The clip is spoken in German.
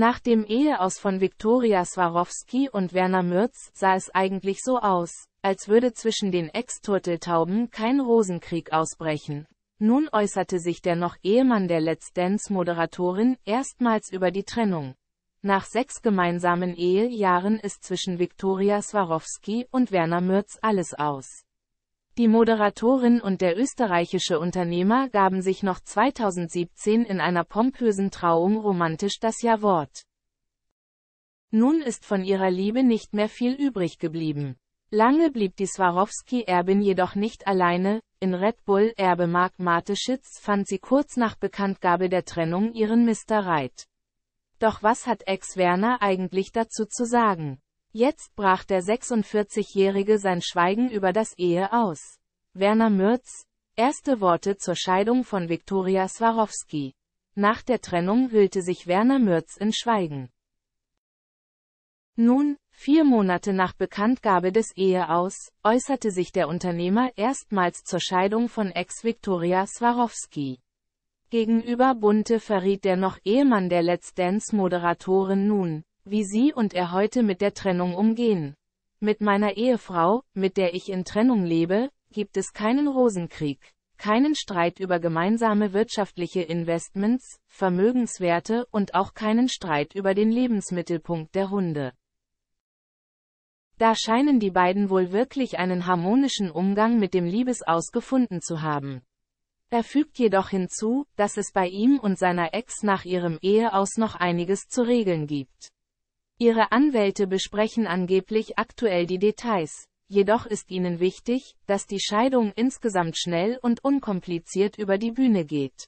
Nach dem Eheaus von Viktoria Swarovski und Werner Mürz sah es eigentlich so aus, als würde zwischen den Ex-Turteltauben kein Rosenkrieg ausbrechen. Nun äußerte sich der noch Ehemann der Let's Dance-Moderatorin erstmals über die Trennung. Nach sechs gemeinsamen Ehejahren ist zwischen Viktoria Swarovski und Werner Mürz alles aus. Die Moderatorin und der österreichische Unternehmer gaben sich noch 2017 in einer pompösen Trauung romantisch das Ja-Wort. Nun ist von ihrer Liebe nicht mehr viel übrig geblieben. Lange blieb die Swarovski-Erbin jedoch nicht alleine, in Red Bull-Erbe Mark Mateschitz fand sie kurz nach Bekanntgabe der Trennung ihren Mr. Reit. Doch was hat Ex-Werner eigentlich dazu zu sagen? Jetzt brach der 46-Jährige sein Schweigen über das Ehe aus. Werner Mürz, erste Worte zur Scheidung von Viktoria Swarovski. Nach der Trennung hüllte sich Werner Mürz in Schweigen. Nun, vier Monate nach Bekanntgabe des Eheaus, äußerte sich der Unternehmer erstmals zur Scheidung von Ex-Viktoria Swarovski. Gegenüber Bunte verriet der noch Ehemann der Let's Dance-Moderatorin nun, wie sie und er heute mit der Trennung umgehen. Mit meiner Ehefrau, mit der ich in Trennung lebe, gibt es keinen Rosenkrieg, keinen Streit über gemeinsame wirtschaftliche Investments, Vermögenswerte und auch keinen Streit über den Lebensmittelpunkt der Hunde. Da scheinen die beiden wohl wirklich einen harmonischen Umgang mit dem Liebesaus gefunden zu haben. Er fügt jedoch hinzu, dass es bei ihm und seiner Ex nach ihrem Eheaus noch einiges zu regeln gibt. Ihre Anwälte besprechen angeblich aktuell die Details, jedoch ist ihnen wichtig, dass die Scheidung insgesamt schnell und unkompliziert über die Bühne geht.